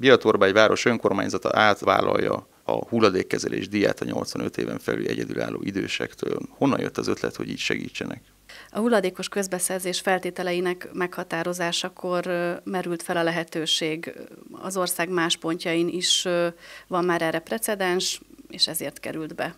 egy város önkormányzata átvállalja a hulladékkezelés diát a 85 éven felül egyedülálló idősektől. Honnan jött az ötlet, hogy így segítsenek? A hulladékos közbeszerzés feltételeinek meghatározásakor merült fel a lehetőség. Az ország más pontjain is van már erre precedens, és ezért került be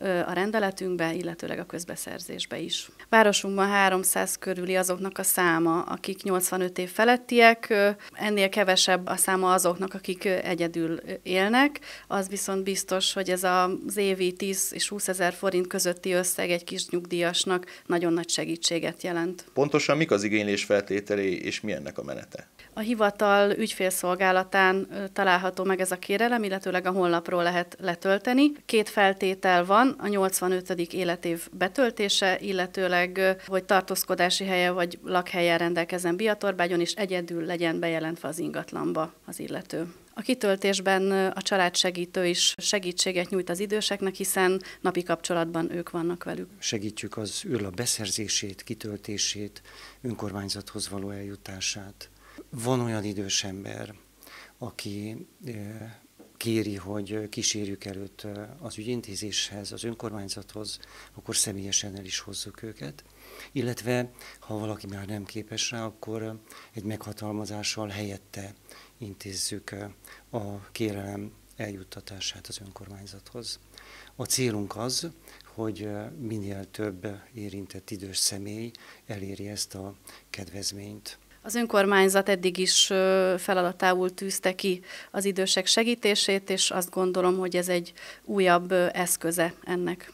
a rendeletünkbe, illetőleg a közbeszerzésbe is. Városunkban 300 körüli azoknak a száma, akik 85 év felettiek, ennél kevesebb a száma azoknak, akik egyedül élnek. Az viszont biztos, hogy ez az évi 10 és 20 ezer forint közötti összeg egy kis nyugdíjasnak nagyon nagy segítséget jelent. Pontosan mik az igénylés feltételei és mi ennek a menete? A hivatal ügyfélszolgálatán található meg ez a kérelem, illetőleg a honlapról lehet letölteni. Két feltétel van, van a 85. életév betöltése, illetőleg, hogy tartózkodási helye vagy lakhelyen rendelkezzen Biatorbágyon, és egyedül legyen bejelentve az ingatlanba az illető. A kitöltésben a családsegítő is segítséget nyújt az időseknek, hiszen napi kapcsolatban ők vannak velük. Segítjük az űrla beszerzését, kitöltését, önkormányzathoz való eljutását. Van olyan idős ember, aki kéri, hogy kísérjük előtt az ügyintézéshez, az önkormányzathoz, akkor személyesen el is hozzuk őket. Illetve, ha valaki már nem képes rá, akkor egy meghatalmazással helyette intézzük a kérelem eljuttatását az önkormányzathoz. A célunk az, hogy minél több érintett idős személy eléri ezt a kedvezményt. Az önkormányzat eddig is feladatául tűzte ki az idősek segítését, és azt gondolom, hogy ez egy újabb eszköze ennek.